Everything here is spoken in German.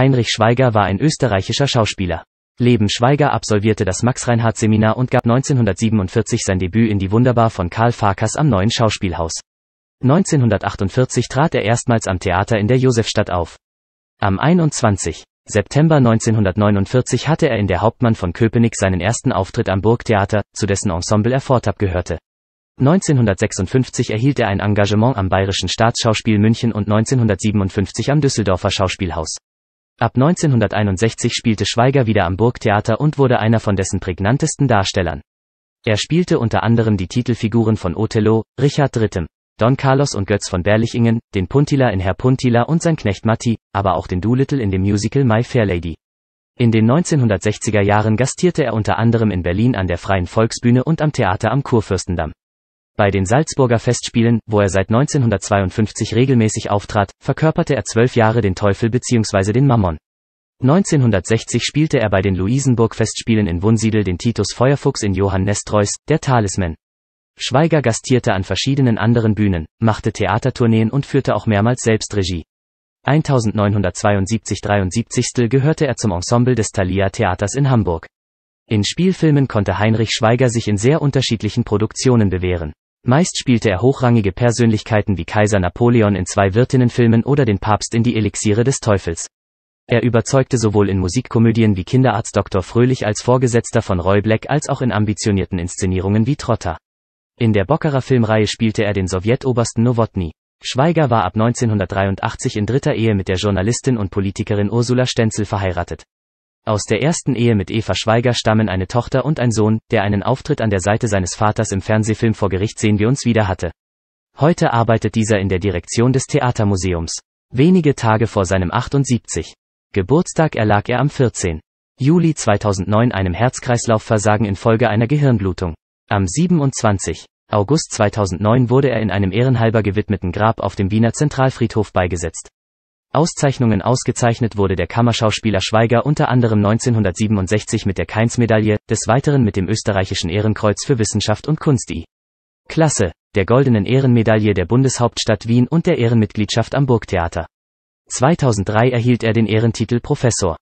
Heinrich Schweiger war ein österreichischer Schauspieler. Leben Schweiger absolvierte das Max-Reinhardt-Seminar und gab 1947 sein Debüt in Die Wunderbar von Karl Farkas am Neuen Schauspielhaus. 1948 trat er erstmals am Theater in der Josefstadt auf. Am 21. September 1949 hatte er in Der Hauptmann von Köpenick seinen ersten Auftritt am Burgtheater, zu dessen Ensemble er fortab gehörte. 1956 erhielt er ein Engagement am Bayerischen Staatsschauspiel München und 1957 am Düsseldorfer Schauspielhaus. Ab 1961 spielte Schweiger wieder am Burgtheater und wurde einer von dessen prägnantesten Darstellern. Er spielte unter anderem die Titelfiguren von Othello, Richard III., Don Carlos und Götz von Berlichingen, den Puntila in Herr Puntila und sein Knecht Matti, aber auch den Doolittle in dem Musical My Fair Lady. In den 1960er Jahren gastierte er unter anderem in Berlin an der Freien Volksbühne und am Theater am Kurfürstendamm. Bei den Salzburger Festspielen, wo er seit 1952 regelmäßig auftrat, verkörperte er zwölf Jahre den Teufel bzw. den Mammon. 1960 spielte er bei den Luisenburg-Festspielen in Wunsiedel den Titus Feuerfuchs in Johann Nestreus, der Talisman. Schweiger gastierte an verschiedenen anderen Bühnen, machte Theatertourneen und führte auch mehrmals selbst Regie. 1972-73 gehörte er zum Ensemble des Thalia Theaters in Hamburg. In Spielfilmen konnte Heinrich Schweiger sich in sehr unterschiedlichen Produktionen bewähren. Meist spielte er hochrangige Persönlichkeiten wie Kaiser Napoleon in zwei Wirtinnenfilmen oder den Papst in die Elixiere des Teufels. Er überzeugte sowohl in Musikkomödien wie Kinderarzt Dr. Fröhlich als Vorgesetzter von Roy Black als auch in ambitionierten Inszenierungen wie Trotter. In der Bockerer Filmreihe spielte er den Sowjetobersten Nowotny. Schweiger war ab 1983 in dritter Ehe mit der Journalistin und Politikerin Ursula Stenzel verheiratet aus der ersten Ehe mit Eva Schweiger stammen eine Tochter und ein Sohn, der einen Auftritt an der Seite seines Vaters im Fernsehfilm vor Gericht sehen wir uns wieder hatte. Heute arbeitet dieser in der Direktion des Theatermuseums. Wenige Tage vor seinem 78. Geburtstag erlag er am 14. Juli 2009 einem Herzkreislaufversagen infolge einer Gehirnblutung. Am 27. August 2009 wurde er in einem ehrenhalber gewidmeten Grab auf dem Wiener Zentralfriedhof beigesetzt. Auszeichnungen ausgezeichnet wurde der Kammerschauspieler Schweiger unter anderem 1967 mit der keins medaille des Weiteren mit dem österreichischen Ehrenkreuz für Wissenschaft und Kunst I. Klasse, der goldenen Ehrenmedaille der Bundeshauptstadt Wien und der Ehrenmitgliedschaft am Burgtheater. 2003 erhielt er den Ehrentitel Professor.